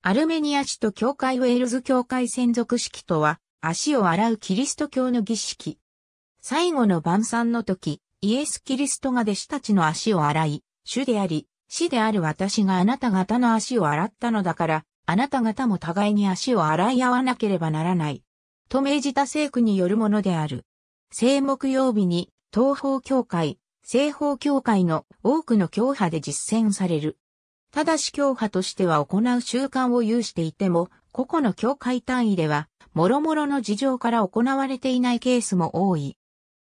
アルメニア市と教会ウェールズ教会専属式とは、足を洗うキリスト教の儀式。最後の晩餐の時、イエス・キリストが弟子たちの足を洗い、主であり、死である私があなた方の足を洗ったのだから、あなた方も互いに足を洗い合わなければならない。と命じた聖句によるものである。聖木曜日に、東方教会、西方教会の多くの教派で実践される。ただし教派としては行う習慣を有していても、個々の教会単位では、諸々の事情から行われていないケースも多い。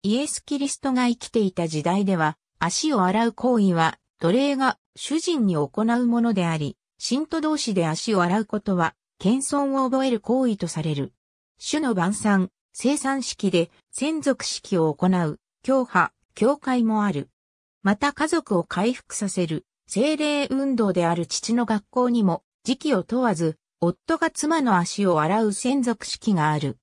イエス・キリストが生きていた時代では、足を洗う行為は、奴隷が主人に行うものであり、信徒同士で足を洗うことは、謙遜を覚える行為とされる。主の晩餐、生産式で専属式を行う、教派、教会もある。また家族を回復させる、政令運動である父の学校にも、時期を問わず、夫が妻の足を洗う専属式がある。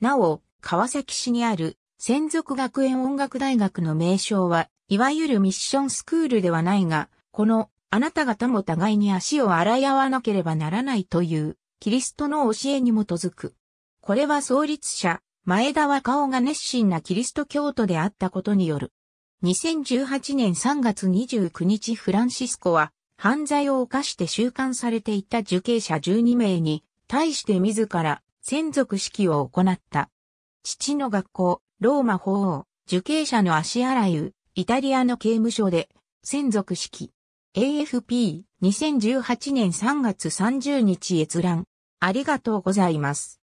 なお、川崎市にある専属学園音楽大学の名称は、いわゆるミッションスクールではないが、この、あなた方も互いに足を洗い合わなければならないという、キリストの教えに基づく。これは創立者、前田若夫が熱心なキリスト教徒であったことによる。2018年3月29日フランシスコは犯罪を犯して収監されていた受刑者12名に対して自ら専属式を行った。父の学校、ローマ法王、受刑者の足洗いイタリアの刑務所で専属式。AFP2018 年3月30日閲覧。ありがとうございます。